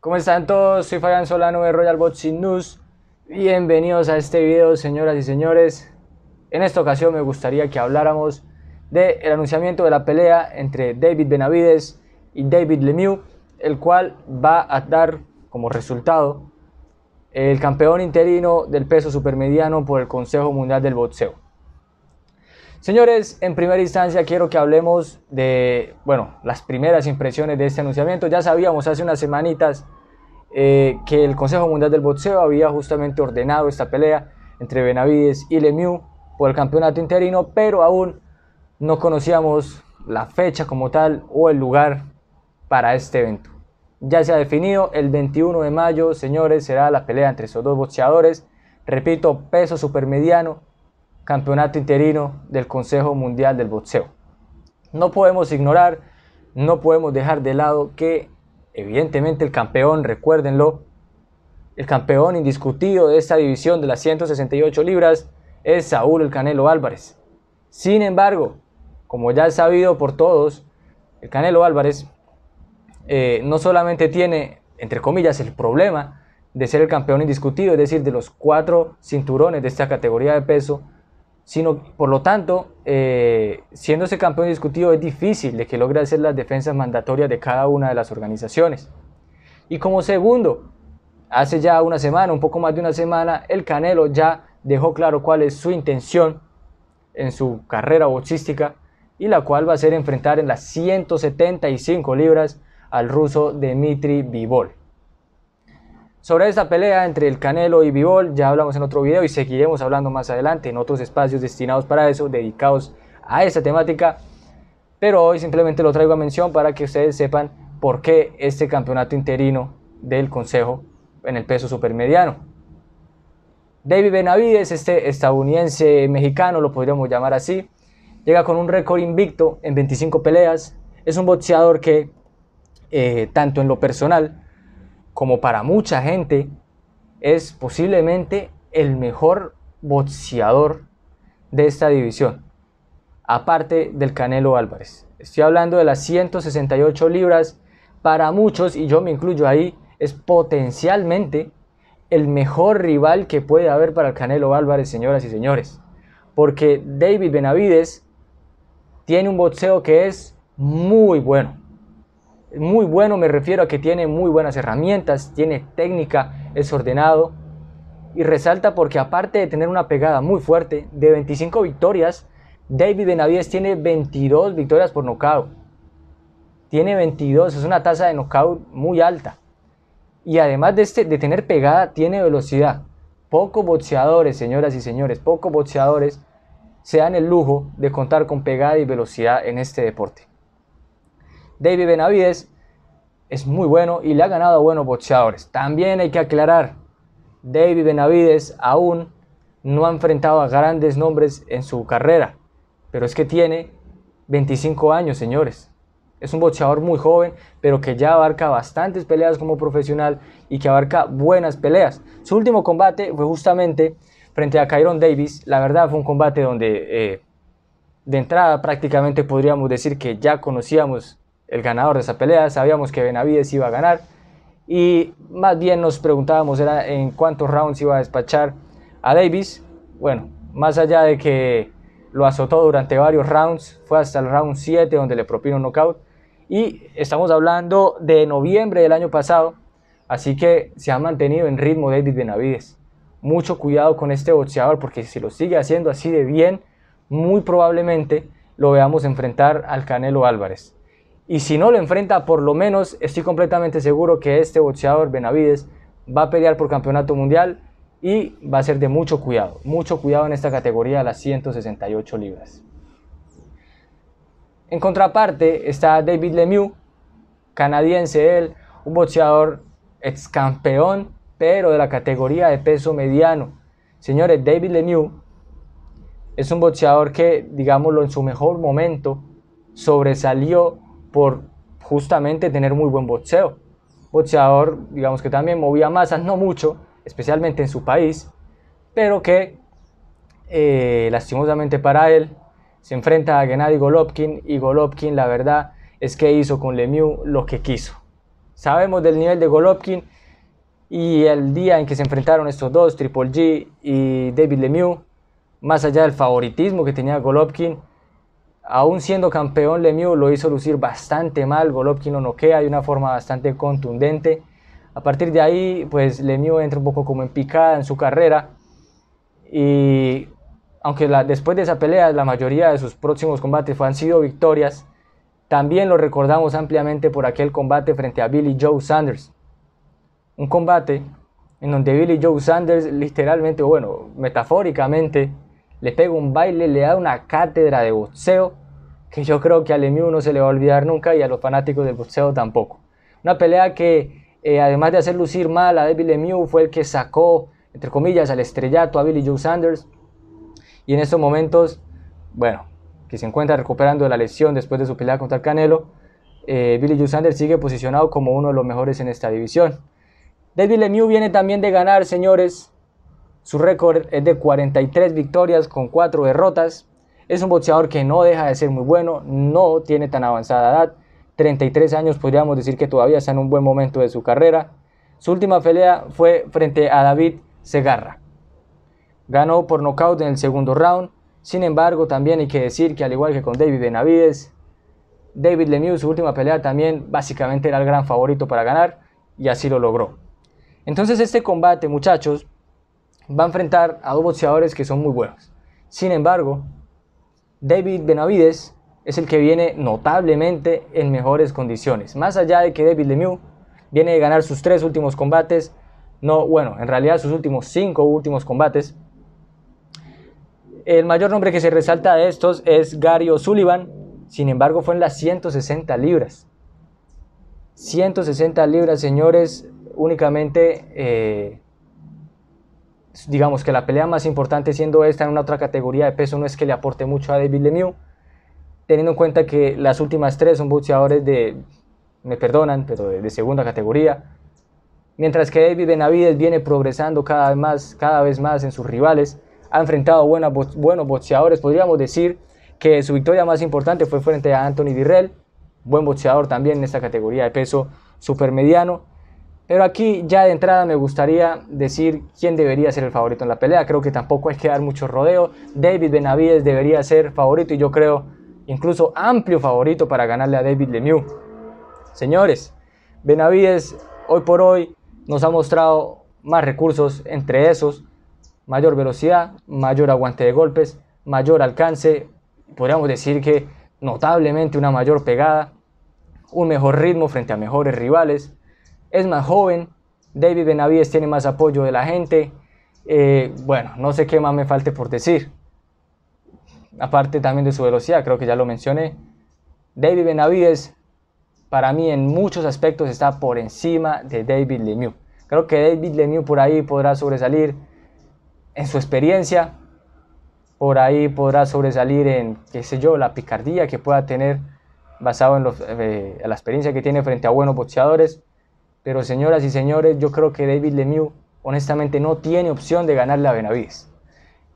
¿Cómo están todos? Soy Fabián Solano de Royal Boxing News. Bienvenidos a este video, señoras y señores. En esta ocasión me gustaría que habláramos del anunciamiento de la pelea entre David Benavides y David Lemieux, el cual va a dar como resultado el campeón interino del peso supermediano por el Consejo Mundial del Boxeo. Señores, en primera instancia quiero que hablemos de, bueno, las primeras impresiones de este anunciamiento. Ya sabíamos hace unas semanitas eh, que el Consejo Mundial del Boxeo había justamente ordenado esta pelea entre Benavides y Lemieux por el campeonato interino, pero aún no conocíamos la fecha como tal o el lugar para este evento. Ya se ha definido, el 21 de mayo, señores, será la pelea entre esos dos boxeadores. Repito, peso supermediano campeonato interino del Consejo Mundial del Boxeo. No podemos ignorar, no podemos dejar de lado que evidentemente el campeón, recuérdenlo, el campeón indiscutido de esta división de las 168 libras es Saúl el Canelo Álvarez. Sin embargo, como ya es sabido por todos, el Canelo Álvarez eh, no solamente tiene, entre comillas, el problema de ser el campeón indiscutido, es decir, de los cuatro cinturones de esta categoría de peso, sino por lo tanto, eh, siendo ese campeón discutido, es difícil de que logre hacer las defensas mandatorias de cada una de las organizaciones. Y como segundo, hace ya una semana, un poco más de una semana, el Canelo ya dejó claro cuál es su intención en su carrera boxística y la cual va a ser enfrentar en las 175 libras al ruso Dmitry Bivol. Sobre esta pelea entre el Canelo y Bivol ya hablamos en otro video y seguiremos hablando más adelante en otros espacios destinados para eso, dedicados a esta temática. Pero hoy simplemente lo traigo a mención para que ustedes sepan por qué este campeonato interino del Consejo en el peso supermediano. David Benavides, este estadounidense mexicano, lo podríamos llamar así, llega con un récord invicto en 25 peleas. Es un boxeador que, eh, tanto en lo personal, como para mucha gente, es posiblemente el mejor boxeador de esta división, aparte del Canelo Álvarez. Estoy hablando de las 168 libras, para muchos, y yo me incluyo ahí, es potencialmente el mejor rival que puede haber para el Canelo Álvarez, señoras y señores. Porque David Benavides tiene un boxeo que es muy bueno. Muy bueno me refiero a que tiene muy buenas herramientas, tiene técnica, es ordenado y resalta porque aparte de tener una pegada muy fuerte de 25 victorias, David Benavides tiene 22 victorias por knockout. Tiene 22, es una tasa de knockout muy alta. Y además de, este, de tener pegada, tiene velocidad. Pocos boxeadores, señoras y señores, pocos boxeadores se dan el lujo de contar con pegada y velocidad en este deporte. David Benavides es muy bueno y le ha ganado a buenos boxeadores. También hay que aclarar, David Benavides aún no ha enfrentado a grandes nombres en su carrera, pero es que tiene 25 años, señores. Es un boxeador muy joven, pero que ya abarca bastantes peleas como profesional y que abarca buenas peleas. Su último combate fue justamente frente a Kyron Davis. La verdad fue un combate donde eh, de entrada prácticamente podríamos decir que ya conocíamos el ganador de esa pelea, sabíamos que Benavides iba a ganar y más bien nos preguntábamos era en cuántos rounds iba a despachar a Davis. Bueno, más allá de que lo azotó durante varios rounds, fue hasta el round 7 donde le propino un knockout y estamos hablando de noviembre del año pasado, así que se ha mantenido en ritmo David Benavides. Mucho cuidado con este boxeador porque si lo sigue haciendo así de bien, muy probablemente lo veamos enfrentar al Canelo Álvarez. Y si no lo enfrenta, por lo menos estoy completamente seguro que este boxeador Benavides va a pelear por campeonato mundial y va a ser de mucho cuidado, mucho cuidado en esta categoría de las 168 libras. En contraparte está David Lemieux, canadiense él, un boxeador ex campeón, pero de la categoría de peso mediano. Señores, David Lemieux es un boxeador que, digámoslo, en su mejor momento sobresalió por justamente tener muy buen boxeo. Boxeador, digamos que también movía masas, no mucho, especialmente en su país, pero que eh, lastimosamente para él se enfrenta a Gennady Golovkin y Golovkin la verdad es que hizo con Lemieux lo que quiso. Sabemos del nivel de Golovkin y el día en que se enfrentaron estos dos, Triple G y David Lemieux, más allá del favoritismo que tenía Golovkin, Aún siendo campeón, Lemieux lo hizo lucir bastante mal, Golovkin lo noquea de una forma bastante contundente. A partir de ahí, pues Lemieux entra un poco como en picada en su carrera y aunque después de esa pelea la mayoría de sus próximos combates han sido victorias, también lo recordamos ampliamente por aquel combate frente a Billy Joe Sanders. Un combate en donde Billy Joe Sanders literalmente, bueno, metafóricamente, le pega un baile, le da una cátedra de boxeo que yo creo que a Lemieux no se le va a olvidar nunca y a los fanáticos del boxeo tampoco. Una pelea que, eh, además de hacer lucir mal a David Lemieux, fue el que sacó, entre comillas, al estrellato a Billy Joe Sanders. Y en estos momentos, bueno, que se encuentra recuperando de la lesión después de su pelea contra el Canelo, eh, Billy Joe Sanders sigue posicionado como uno de los mejores en esta división. David Lemieux viene también de ganar, señores, su récord es de 43 victorias con 4 derrotas. Es un boxeador que no deja de ser muy bueno, no tiene tan avanzada edad. 33 años podríamos decir que todavía está en un buen momento de su carrera. Su última pelea fue frente a David Segarra. Ganó por nocaut en el segundo round. Sin embargo, también hay que decir que al igual que con David Benavides, David Lemieux, su última pelea también básicamente era el gran favorito para ganar y así lo logró. Entonces este combate, muchachos, va a enfrentar a dos boxeadores que son muy buenos. Sin embargo, David Benavides es el que viene notablemente en mejores condiciones. Más allá de que David Lemieux viene de ganar sus tres últimos combates, no, bueno, en realidad sus últimos cinco últimos combates. El mayor nombre que se resalta de estos es Gary O'Sullivan, sin embargo fue en las 160 libras. 160 libras, señores, únicamente eh, digamos que la pelea más importante siendo esta en una otra categoría de peso no es que le aporte mucho a David Lemieux, teniendo en cuenta que las últimas tres son boxeadores de, me perdonan, pero de, segunda categoría, mientras que David Benavides viene progresando cada vez más, cada vez más en sus rivales, ha enfrentado buenos boxeadores, podríamos decir que su victoria más importante fue frente a Anthony Dirrell, buen boxeador también en esta categoría de peso super mediano pero aquí ya de entrada me gustaría decir quién debería ser el favorito en la pelea. Creo que tampoco hay que dar mucho rodeo. David Benavides debería ser favorito y yo creo incluso amplio favorito para ganarle a David Lemieux. Señores, Benavides hoy por hoy nos ha mostrado más recursos entre esos, mayor velocidad, mayor aguante de golpes, mayor alcance, podríamos decir que notablemente una mayor pegada, un mejor ritmo frente a mejores rivales, es más joven, David Benavides tiene más apoyo de la gente. Eh, bueno, no sé qué más me falte por decir. Aparte también de su velocidad, creo que ya lo mencioné. David Benavides, para mí en muchos aspectos está por encima de David Lemieux. Creo que David Lemieux por ahí podrá sobresalir en su experiencia, por ahí podrá sobresalir en, qué sé yo, la picardía que pueda tener basado en eh, la experiencia que tiene frente a buenos boxeadores. Pero señoras y señores, yo creo que David Lemieux honestamente no tiene opción de ganarle a Benavides.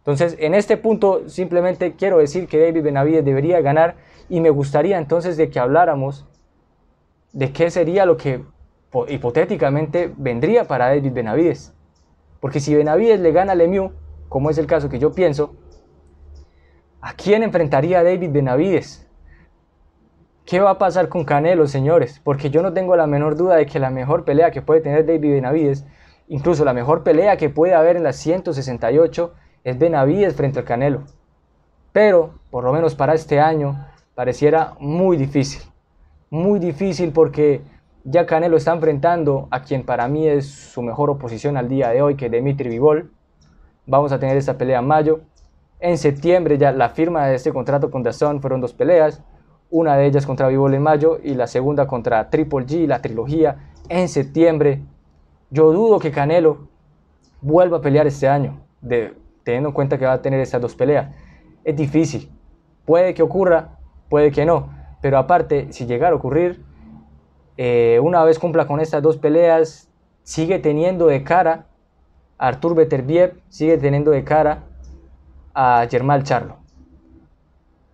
Entonces, en este punto simplemente quiero decir que David Benavides debería ganar y me gustaría entonces de que habláramos de qué sería lo que hipotéticamente vendría para David Benavides. Porque si Benavides le gana a Lemieux, como es el caso que yo pienso, ¿a quién enfrentaría David Benavides? ¿Qué va a pasar con Canelo, señores? Porque yo no tengo la menor duda de que la mejor pelea que puede tener David Benavides, incluso la mejor pelea que puede haber en las 168, es Benavides frente al Canelo. Pero, por lo menos para este año, pareciera muy difícil. Muy difícil porque ya Canelo está enfrentando a quien para mí es su mejor oposición al día de hoy, que es Dimitri Vivol. Vamos a tener esa pelea en mayo. En septiembre ya la firma de este contrato con Dazón fueron dos peleas una de ellas contra Vivol en mayo y la segunda contra Triple G, la trilogía, en septiembre. Yo dudo que Canelo vuelva a pelear este año, de, teniendo en cuenta que va a tener esas dos peleas. Es difícil, puede que ocurra, puede que no, pero aparte, si llegara a ocurrir, eh, una vez cumpla con estas dos peleas, sigue teniendo de cara a Artur Beterbiev, sigue teniendo de cara a Germán Charlo.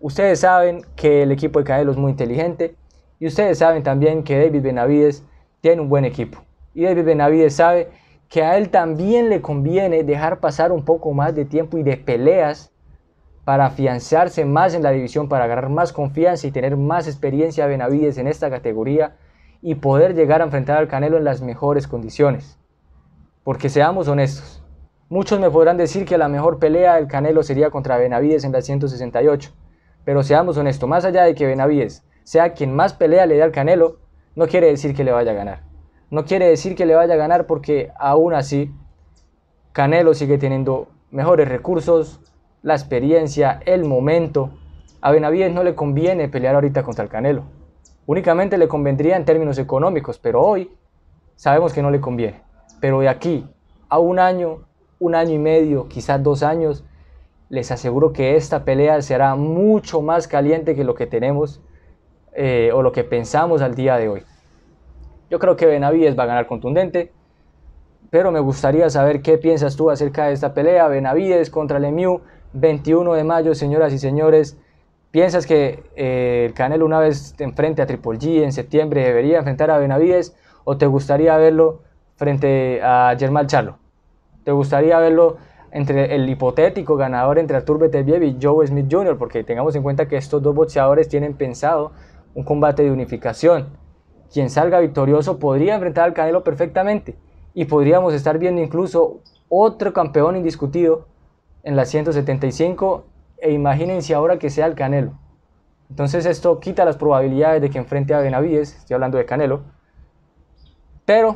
Ustedes saben que el equipo de Canelo es muy inteligente y ustedes saben también que David Benavides tiene un buen equipo. Y David Benavides sabe que a él también le conviene dejar pasar un poco más de tiempo y de peleas para afianzarse más en la división, para agarrar más confianza y tener más experiencia Benavides en esta categoría y poder llegar a enfrentar al Canelo en las mejores condiciones. Porque seamos honestos, muchos me podrán decir que la mejor pelea del Canelo sería contra Benavides en la 168. Pero seamos honestos, más allá de que Benavides sea quien más pelea le dé al Canelo, no quiere decir que le vaya a ganar. No quiere decir que le vaya a ganar porque aún así Canelo sigue teniendo mejores recursos, la experiencia, el momento. A Benavides no le conviene pelear ahorita contra el Canelo. Únicamente le convendría en términos económicos, pero hoy sabemos que no le conviene. Pero de aquí a un año, un año y medio, quizás dos años, les aseguro que esta pelea será mucho más caliente que lo que tenemos eh, o lo que pensamos al día de hoy. Yo creo que Benavides va a ganar contundente, pero me gustaría saber qué piensas tú acerca de esta pelea. Benavides contra Lemieux, 21 de mayo, señoras y señores. ¿Piensas que eh, el Canelo una vez enfrente a Triple G en septiembre debería enfrentar a Benavides o te gustaría verlo frente a Germán Charlo? ¿Te gustaría verlo entre el hipotético ganador entre Artur Beterbiev y Joe Smith Jr., porque tengamos en cuenta que estos dos boxeadores tienen pensado un combate de unificación. Quien salga victorioso podría enfrentar al Canelo perfectamente y podríamos estar viendo incluso otro campeón indiscutido en la 175 e imagínense ahora que sea el Canelo. Entonces esto quita las probabilidades de que enfrente a Benavides, estoy hablando de Canelo, pero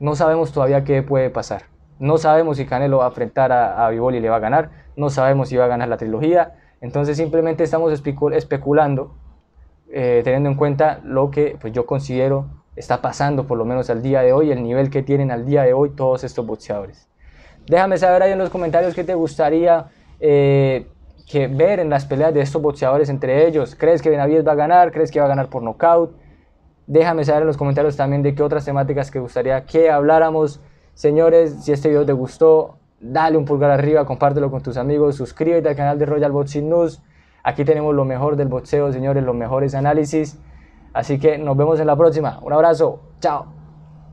no sabemos todavía qué puede pasar. No sabemos si Canelo va a enfrentar a, a y le va a ganar, no sabemos si va a ganar la trilogía, entonces simplemente estamos especulando, eh, teniendo en cuenta lo que pues, yo considero está pasando, por lo menos al día de hoy, el nivel que tienen al día de hoy todos estos boxeadores. Déjame saber ahí en los comentarios qué te gustaría eh, que ver en las peleas de estos boxeadores entre ellos. ¿Crees que Benavides va a ganar? ¿Crees que va a ganar por nocaut? Déjame saber en los comentarios también de qué otras temáticas que gustaría que habláramos Señores, si este video te gustó, dale un pulgar arriba, compártelo con tus amigos, suscríbete al canal de Royal Boxing News. Aquí tenemos lo mejor del boxeo, señores, los mejores análisis. Así que nos vemos en la próxima. Un abrazo, chao.